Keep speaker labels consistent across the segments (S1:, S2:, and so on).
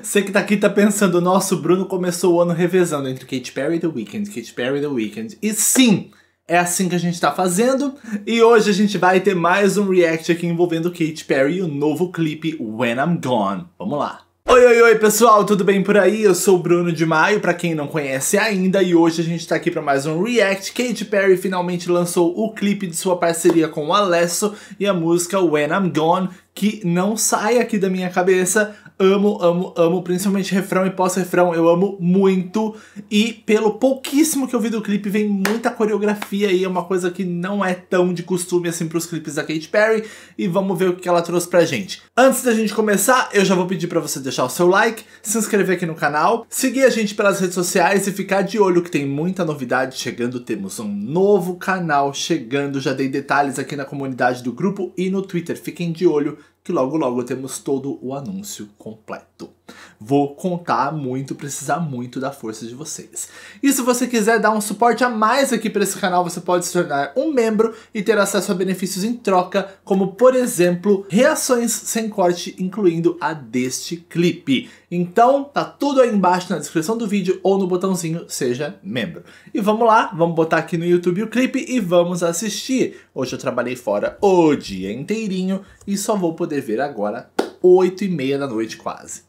S1: Você que tá aqui tá pensando, nosso Bruno começou o ano revezando entre Katy Perry e The Weeknd, Katy Perry e The Weeknd. E sim, é assim que a gente tá fazendo. E hoje a gente vai ter mais um react aqui envolvendo Katy Perry e o novo clipe When I'm Gone. Vamos lá. Oi, oi, oi, pessoal, tudo bem por aí? Eu sou o Bruno de Maio, para quem não conhece ainda, e hoje a gente tá aqui para mais um react. Katy Perry finalmente lançou o clipe de sua parceria com o Alesso e a música When I'm Gone, que não sai aqui da minha cabeça, Amo, amo, amo, principalmente refrão e pós-refrão, eu amo muito. E pelo pouquíssimo que eu vi do clipe, vem muita coreografia aí é uma coisa que não é tão de costume assim pros clipes da Katy Perry. E vamos ver o que ela trouxe pra gente. Antes da gente começar, eu já vou pedir para você deixar o seu like, se inscrever aqui no canal, seguir a gente pelas redes sociais e ficar de olho que tem muita novidade chegando. Temos um novo canal chegando, já dei detalhes aqui na comunidade do grupo e no Twitter. Fiquem de olho que logo logo temos todo o anúncio completo. Vou contar muito, precisar muito da força de vocês. E se você quiser dar um suporte a mais aqui para esse canal, você pode se tornar um membro e ter acesso a benefícios em troca, como por exemplo, reações sem corte, incluindo a deste clipe. Então, tá tudo aí embaixo na descrição do vídeo ou no botãozinho seja membro. E vamos lá, vamos botar aqui no YouTube o clipe e vamos assistir. Hoje eu trabalhei fora o dia inteirinho e só vou poder poder ver agora, 8 e meia da noite quase.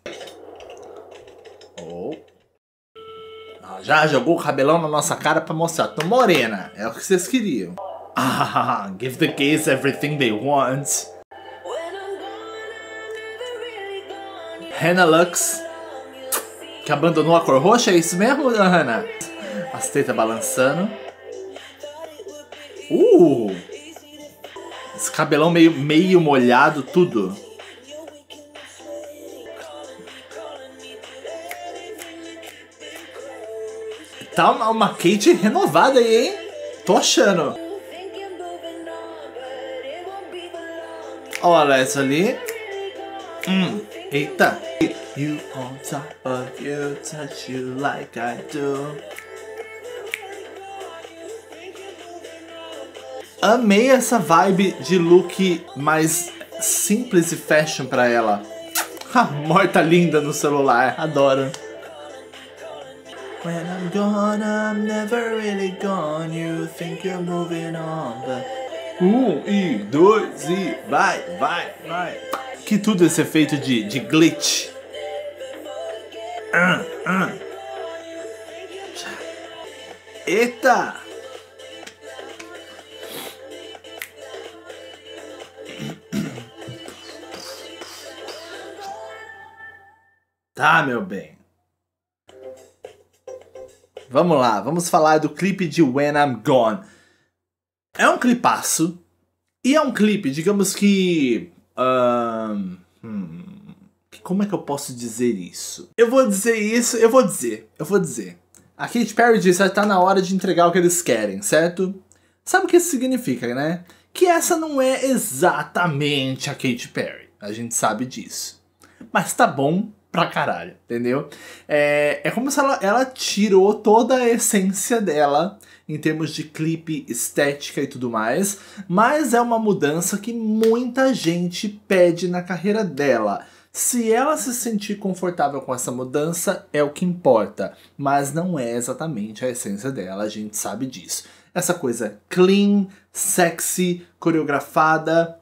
S1: Oh. já jogou o cabelão na nossa cara pra mostrar, tô morena, é o que vocês queriam. Ah, give the gays everything they want. Hannah Lux, que abandonou a cor roxa, é isso mesmo, Hannah? As tetas balançando. Uh! Esse cabelão meio, meio molhado, tudo. Tá uma, uma Kate renovada aí, hein? Tô achando. Olha essa ali. Hum, eita. You on top of you, touch you like I do. Amei essa vibe de look mais simples e fashion pra ela. A morta linda no celular, adoro. When I'm gone, I'm never really gone. You think you're moving on, but... Um, e dois, e vai, vai, vai. Que tudo esse efeito de, de glitch. Uh, uh. Eita! Tá, meu bem. Vamos lá, vamos falar do clipe de When I'm Gone. É um clipaço. E é um clipe, digamos que. Um, hum, como é que eu posso dizer isso? Eu vou dizer isso, eu vou dizer, eu vou dizer. A Katy Perry disse que ah, tá na hora de entregar o que eles querem, certo? Sabe o que isso significa, né? Que essa não é exatamente a Katy Perry. A gente sabe disso. Mas tá bom, pra caralho, entendeu? É, é como se ela, ela tirou toda a essência dela em termos de clipe, estética e tudo mais, mas é uma mudança que muita gente pede na carreira dela. Se ela se sentir confortável com essa mudança, é o que importa, mas não é exatamente a essência dela, a gente sabe disso. Essa coisa clean, sexy, coreografada,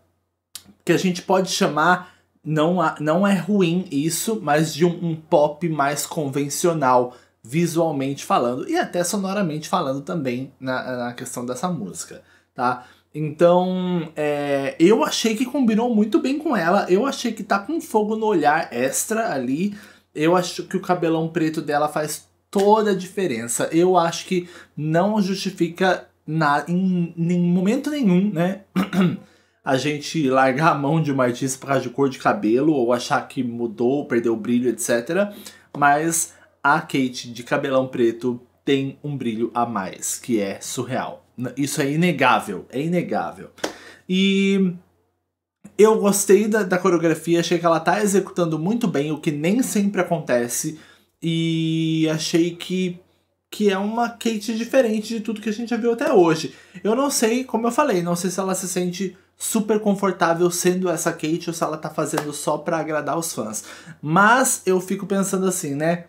S1: que a gente pode chamar não, há, não é ruim isso, mas de um, um, pop mais convencional, visualmente falando, e até sonoramente falando também na, na questão dessa música, tá? Então, é, eu achei que combinou muito bem com ela, eu achei que tá com fogo no olhar extra ali, eu acho que o cabelão preto dela faz toda a diferença, eu acho que não justifica na, em, em momento nenhum, né? a gente largar a mão de uma artista por causa de cor de cabelo, ou achar que mudou, perdeu o brilho, etc. Mas a Kate de cabelão preto tem um brilho a mais, que é surreal. Isso é inegável, é inegável. E eu gostei da, da coreografia, achei que ela tá executando muito bem, o que nem sempre acontece, e achei que que é uma Kate diferente de tudo que a gente já viu até hoje. Eu não sei, como eu falei, não sei se ela se sente super confortável sendo essa Kate ou se ela tá fazendo só para agradar os fãs. Mas eu fico pensando assim, né?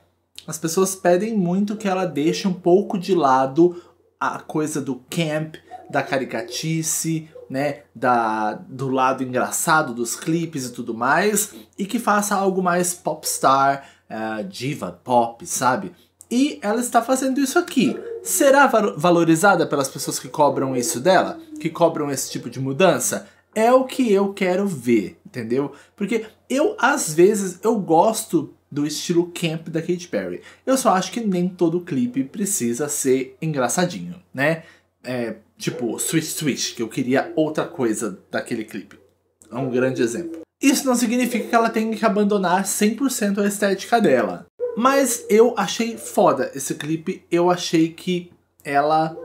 S1: As pessoas pedem muito que ela deixe um pouco de lado a coisa do camp, da caricatice, né, da, do lado engraçado dos clipes e tudo mais, e que faça algo mais popstar, uh, diva pop, sabe? e ela está fazendo isso aqui. Será valorizada pelas pessoas que cobram isso dela? Que cobram esse tipo de mudança? É o que eu quero ver, entendeu? Porque eu, às vezes, eu gosto do estilo camp da Katy Perry. Eu só acho que nem todo clipe precisa ser engraçadinho, né? É, tipo, Switch Switch, que eu queria outra coisa daquele clipe. É um grande exemplo. Isso não significa que ela tenha que abandonar 100% a estética dela. Mas eu achei foda esse clipe, eu achei que ela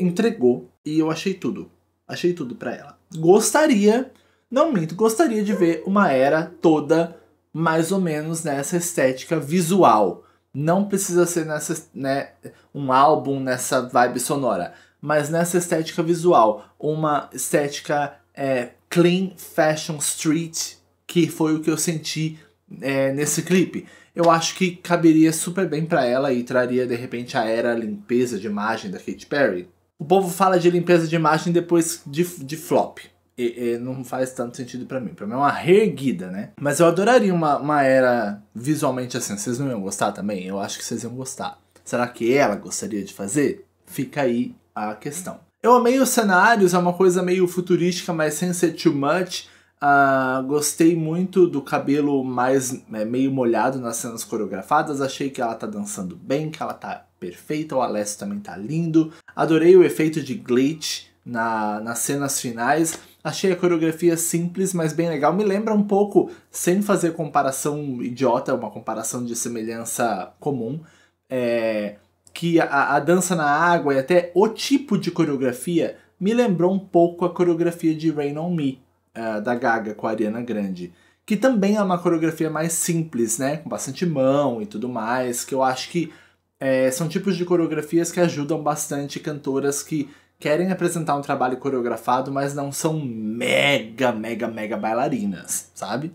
S1: entregou e eu achei tudo. Achei tudo para ela. Gostaria, não minto, gostaria de ver uma era toda mais ou menos nessa estética visual. Não precisa ser nessa, né, um álbum nessa vibe sonora, mas nessa estética visual, uma estética é, clean fashion street, que foi o que eu senti é, nesse clipe. Eu acho que caberia super bem para ela e traria de repente a era limpeza de imagem da Katy Perry. O povo fala de limpeza de imagem depois de, de flop. E, e não faz tanto sentido para mim. Pra mim é uma reerguida, né? Mas eu adoraria uma, uma era visualmente assim. Vocês não iam gostar também? Eu acho que vocês iam gostar. Será que ela gostaria de fazer? Fica aí a questão. Eu amei os cenários, é uma coisa meio futurística, mas sem ser too much. Uh, gostei muito do cabelo mais é, meio molhado nas cenas coreografadas. Achei que ela tá dançando bem, que ela tá perfeita. O Alessio também tá lindo. Adorei o efeito de glitch na, nas cenas finais. Achei a coreografia simples, mas bem legal. Me lembra um pouco, sem fazer comparação idiota, uma comparação de semelhança comum, é, que a, a dança na água e até o tipo de coreografia me lembrou um pouco a coreografia de Rain on Me, uh, da Gaga com a Ariana Grande, que também é uma coreografia mais simples, né? Com bastante mão e tudo mais, que eu acho que é, são tipos de coreografias que ajudam bastante cantoras que querem apresentar um trabalho coreografado, mas não são mega, mega, mega bailarinas, sabe?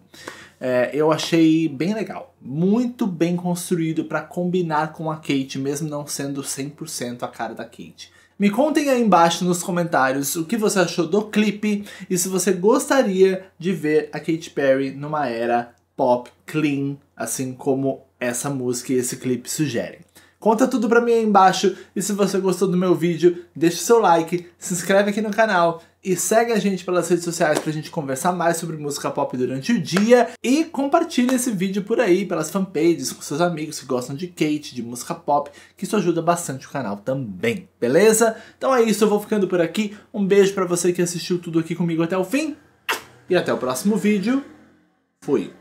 S1: É, eu achei bem legal. Muito bem construído para combinar com a Kate, mesmo não sendo 100% a cara da Kate. Me contem aí embaixo nos comentários o que você achou do clipe e se você gostaria de ver a Katy Perry numa era pop clean, assim como essa música e esse clipe sugerem. Conta tudo pra mim aí embaixo e se você gostou do meu vídeo, deixa o seu like, se inscreve aqui no canal e segue a gente pelas redes sociais pra gente conversar mais sobre música pop durante o dia e compartilha esse vídeo por aí, pelas fanpages, com seus amigos que gostam de Kate, de música pop, que isso ajuda bastante o canal também, beleza? Então é isso, eu vou ficando por aqui. Um beijo pra você que assistiu tudo aqui comigo até o fim e até o próximo vídeo. Fui!